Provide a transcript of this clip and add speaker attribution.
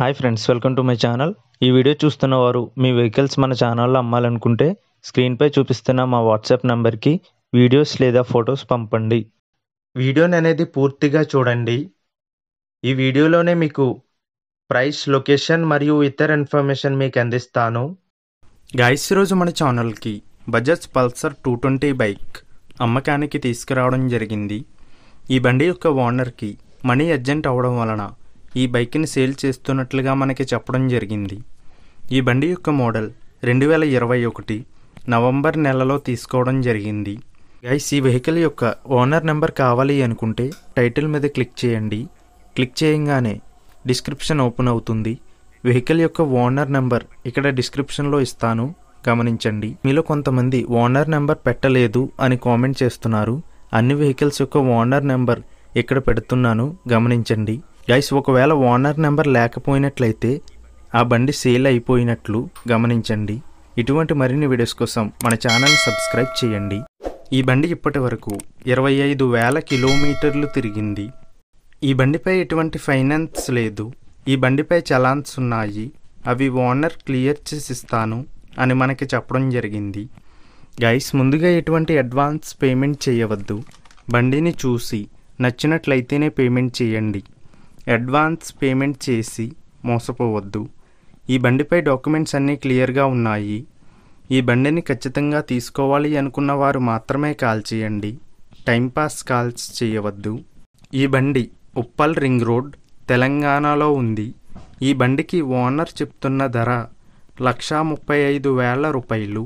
Speaker 1: hi friends welcome to my channel ఈ video చూస్తున్న వారు మీ వెహికల్స్ మన ఛానల్లో అమ్మాలనుకుంటే స్క్రీన్పై చూపిస్తున్న మా వాట్సాప్ నెంబర్కి వీడియోస్ లేదా ఫొటోస్ పంపండి వీడియోని అనేది పూర్తిగా చూడండి ఈ వీడియోలోనే మీకు ప్రైస్ లొకేషన్ మరియు ఇతర ఇన్ఫర్మేషన్ మీకు అందిస్తాను గాయస్ రోజు మన ఛానల్కి Bajaj Pulsar two twenty bike అమ్మకానికి తీసుకురావడం జరిగింది ఈ బండి యొక్క ఓనర్కి మనీ అర్జెంట్ అవడం వలన ఈ బైక్ని సేల్ చేస్తున్నట్లుగా మనకి చెప్పడం జరిగింది ఈ బండి యొక్క మోడల్ రెండు వేల ఇరవై ఒకటి నవంబర్ నెలలో తీసుకోవడం జరిగింది గైస్ ఈ వెహికల్ యొక్క ఓనర్ నెంబర్ కావాలి అనుకుంటే టైటిల్ మీద క్లిక్ చేయండి క్లిక్ చేయంగానే డిస్క్రిప్షన్ ఓపెన్ అవుతుంది వెహికల్ యొక్క ఓనర్ నెంబర్ ఇక్కడ డిస్క్రిప్షన్లో ఇస్తాను గమనించండి మీలో కొంతమంది ఓనర్ నెంబర్ పెట్టలేదు అని కామెంట్ చేస్తున్నారు అన్ని వెహికల్స్ యొక్క ఓనర్ నెంబర్ ఇక్కడ పెడుతున్నాను గమనించండి గైస్ ఒకవేళ ఓనర్ నెంబర్ లేకపోయినట్లయితే ఆ బండి సేల్ అయిపోయినట్లు గమనించండి ఇటువంటి మరిన్ని వీడియోస్ కోసం మన ఛానల్ సబ్స్క్రైబ్ చేయండి ఈ బండి ఇప్పటి వరకు ఇరవై ఐదు వేల కిలోమీటర్లు తిరిగింది ఈ బండిపై ఎటువంటి ఫైనాన్స్ లేదు ఈ బండిపై చలాన్స్ ఉన్నాయి అవి ఓనర్ క్లియర్ చేసి ఇస్తాను అని మనకి చెప్పడం జరిగింది గైస్ ముందుగా ఎటువంటి అడ్వాన్స్ పేమెంట్ చేయవద్దు బండిని చూసి నచ్చినట్లయితేనే పేమెంట్ చేయండి అడ్వాన్స్ పేమెంట్ చేసి మోసపోవద్దు ఈ బండిపై డాక్యుమెంట్స్ అన్నీ క్లియర్గా ఉన్నాయి ఈ బండిని ఖచ్చితంగా తీసుకోవాలి అనుకున్న వారు మాత్రమే కాల్ చేయండి టైంపాస్ కాల్స్ చేయవద్దు ఈ బండి ఉప్పల్ రింగ్ రోడ్ తెలంగాణలో ఉంది ఈ బండికి ఓనర్ చెప్తున్న ధర లక్షా ముప్పై ఐదు వేల రూపాయలు